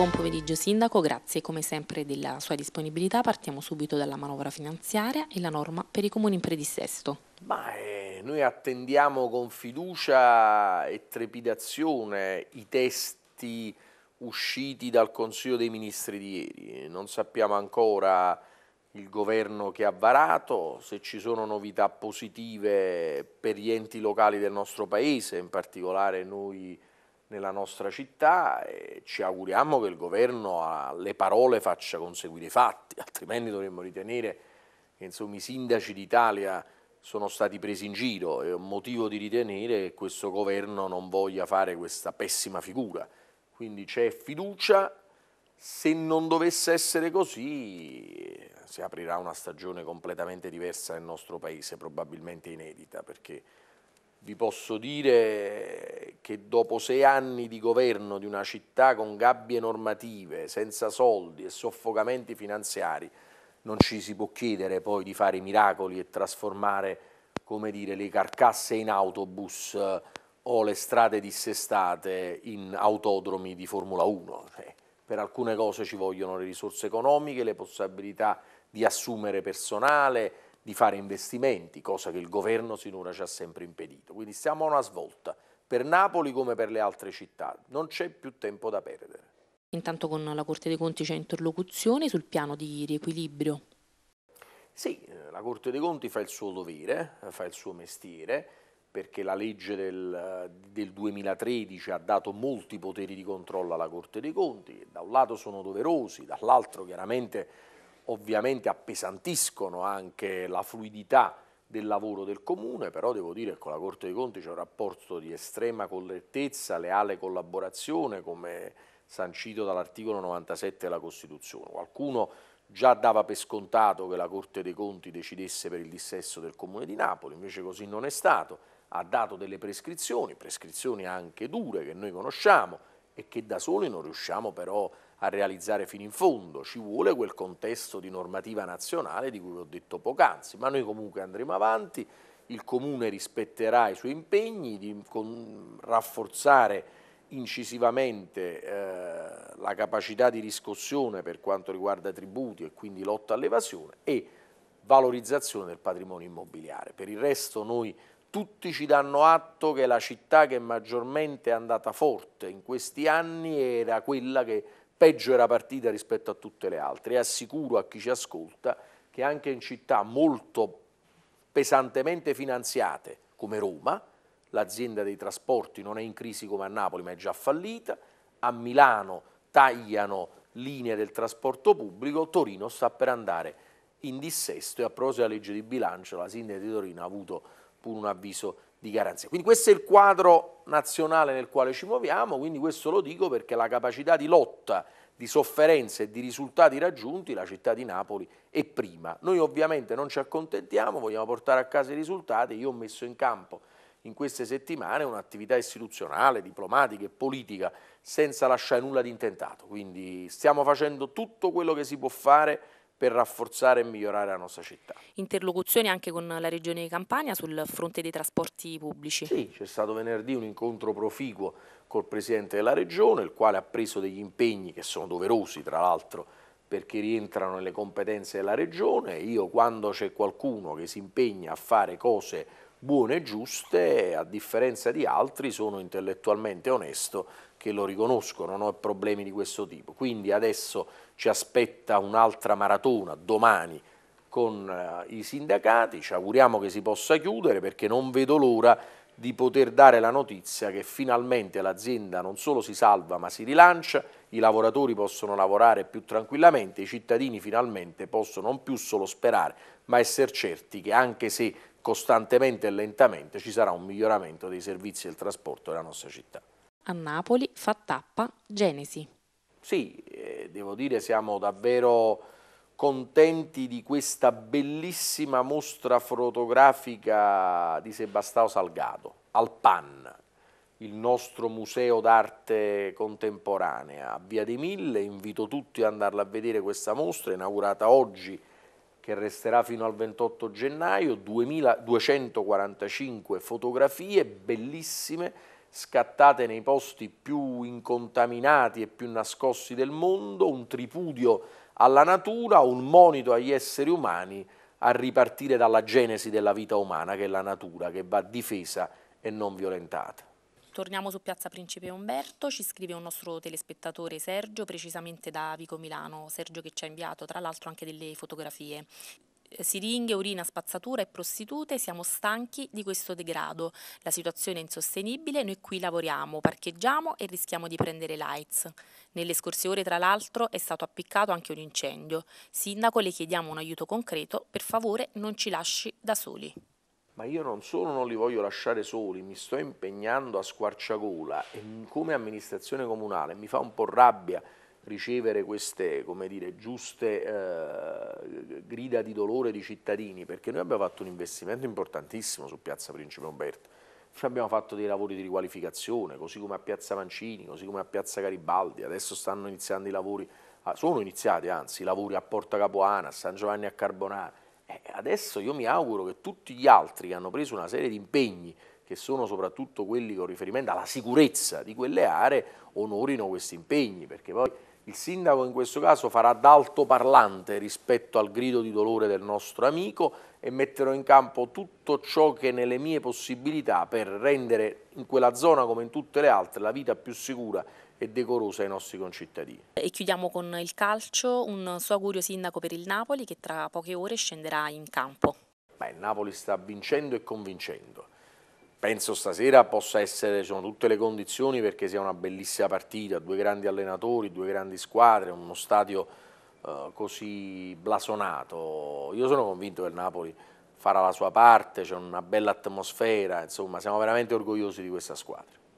Buon pomeriggio Sindaco, grazie come sempre della sua disponibilità. Partiamo subito dalla manovra finanziaria e la norma per i comuni in predissesto. Ma eh, noi attendiamo con fiducia e trepidazione i testi usciti dal Consiglio dei Ministri di ieri. Non sappiamo ancora il governo che ha varato, se ci sono novità positive per gli enti locali del nostro Paese, in particolare noi nella nostra città e ci auguriamo che il governo alle parole faccia conseguire i fatti, altrimenti dovremmo ritenere che insomma, i sindaci d'Italia sono stati presi in giro, è un motivo di ritenere che questo governo non voglia fare questa pessima figura. Quindi c'è fiducia, se non dovesse essere così si aprirà una stagione completamente diversa nel nostro paese, probabilmente inedita, perché vi posso dire che dopo sei anni di governo di una città con gabbie normative, senza soldi e soffocamenti finanziari, non ci si può chiedere poi di fare i miracoli e trasformare come dire, le carcasse in autobus eh, o le strade dissestate in autodromi di Formula 1. Cioè, per alcune cose ci vogliono le risorse economiche, le possibilità di assumere personale, di fare investimenti, cosa che il governo sinora ci ha sempre impedito. Quindi siamo a una svolta per Napoli come per le altre città. Non c'è più tempo da perdere. Intanto con la Corte dei Conti c'è interlocuzione sul piano di riequilibrio. Sì, la Corte dei Conti fa il suo dovere, fa il suo mestiere, perché la legge del, del 2013 ha dato molti poteri di controllo alla Corte dei Conti, che da un lato sono doverosi, dall'altro chiaramente ovviamente appesantiscono anche la fluidità del lavoro del Comune, però devo dire che con la Corte dei Conti c'è un rapporto di estrema collettezza, leale collaborazione, come sancito dall'articolo 97 della Costituzione. Qualcuno già dava per scontato che la Corte dei Conti decidesse per il dissesso del Comune di Napoli, invece così non è stato, ha dato delle prescrizioni, prescrizioni anche dure che noi conosciamo e che da soli non riusciamo però a a realizzare fino in fondo, ci vuole quel contesto di normativa nazionale di cui ho detto poc'anzi, ma noi comunque andremo avanti, il Comune rispetterà i suoi impegni di rafforzare incisivamente eh, la capacità di riscossione per quanto riguarda tributi e quindi lotta all'evasione e valorizzazione del patrimonio immobiliare. Per il resto noi tutti ci danno atto che la città che maggiormente è andata forte in questi anni era quella che peggio era partita rispetto a tutte le altre e assicuro a chi ci ascolta che anche in città molto pesantemente finanziate come Roma, l'azienda dei trasporti non è in crisi come a Napoli ma è già fallita, a Milano tagliano linee del trasporto pubblico, Torino sta per andare in dissesto e a proposito della legge di bilancio la sindaca di Torino ha avuto pure un avviso di garanzia. Quindi questo è il quadro nazionale nel quale ci muoviamo, quindi questo lo dico perché la capacità di lotta, di sofferenza e di risultati raggiunti la città di Napoli è prima. Noi ovviamente non ci accontentiamo, vogliamo portare a casa i risultati, io ho messo in campo in queste settimane un'attività istituzionale, diplomatica e politica senza lasciare nulla di intentato, quindi stiamo facendo tutto quello che si può fare per rafforzare e migliorare la nostra città. Interlocuzioni anche con la Regione di Campania sul fronte dei trasporti pubblici. Sì, c'è stato venerdì un incontro proficuo col Presidente della Regione, il quale ha preso degli impegni che sono doverosi tra l'altro perché rientrano nelle competenze della Regione. Io quando c'è qualcuno che si impegna a fare cose buone e giuste, a differenza di altri sono intellettualmente onesto che lo riconoscono, non ho problemi di questo tipo. Quindi adesso ci aspetta un'altra maratona domani con eh, i sindacati, ci auguriamo che si possa chiudere perché non vedo l'ora di poter dare la notizia che finalmente l'azienda non solo si salva ma si rilancia, i lavoratori possono lavorare più tranquillamente, i cittadini finalmente possono non più solo sperare ma essere certi che anche se costantemente e lentamente ci sarà un miglioramento dei servizi del trasporto della nostra città. A Napoli fa tappa Genesi. Sì, eh, devo dire siamo davvero contenti di questa bellissima mostra fotografica di Sebastao Salgado, al PAN, il nostro museo d'arte contemporanea a Via dei Mille. Invito tutti ad andarla a vedere questa mostra, inaugurata oggi che resterà fino al 28 gennaio, 2245 fotografie bellissime scattate nei posti più incontaminati e più nascosti del mondo, un tripudio alla natura, un monito agli esseri umani a ripartire dalla genesi della vita umana, che è la natura, che va difesa e non violentata. Torniamo su Piazza Principe Umberto, ci scrive un nostro telespettatore Sergio, precisamente da Vico Milano, Sergio che ci ha inviato tra l'altro anche delle fotografie eh, siringhe, urina, spazzatura e prostitute, siamo stanchi di questo degrado. La situazione è insostenibile, noi qui lavoriamo, parcheggiamo e rischiamo di prendere lights. Nelle scorse ore, tra l'altro, è stato appiccato anche un incendio. Sindaco, le chiediamo un aiuto concreto, per favore non ci lasci da soli ma io non solo non li voglio lasciare soli, mi sto impegnando a squarciagola e come amministrazione comunale mi fa un po' rabbia ricevere queste dire, giuste eh, grida di dolore di cittadini, perché noi abbiamo fatto un investimento importantissimo su Piazza Principe Umberto, Ci abbiamo fatto dei lavori di riqualificazione, così come a Piazza Mancini, così come a Piazza Garibaldi, adesso stanno iniziando i lavori, ah, sono iniziati anzi, i lavori a Porta Capuana, a San Giovanni a Carbonara, eh, adesso io mi auguro che tutti gli altri che hanno preso una serie di impegni, che sono soprattutto quelli con riferimento alla sicurezza di quelle aree, onorino questi impegni, perché poi il sindaco in questo caso farà d'altoparlante rispetto al grido di dolore del nostro amico e metterò in campo tutto ciò che è nelle mie possibilità per rendere in quella zona come in tutte le altre la vita più sicura e decorosa ai nostri concittadini. E chiudiamo con il calcio, un suo augurio sindaco per il Napoli che tra poche ore scenderà in campo. Beh, il Napoli sta vincendo e convincendo penso stasera possa essere, sono tutte le condizioni perché sia una bellissima partita, due grandi allenatori, due grandi squadre, uno stadio eh, così blasonato. Io sono convinto che il Napoli farà la sua parte, c'è una bella atmosfera, insomma siamo veramente orgogliosi di questa squadra.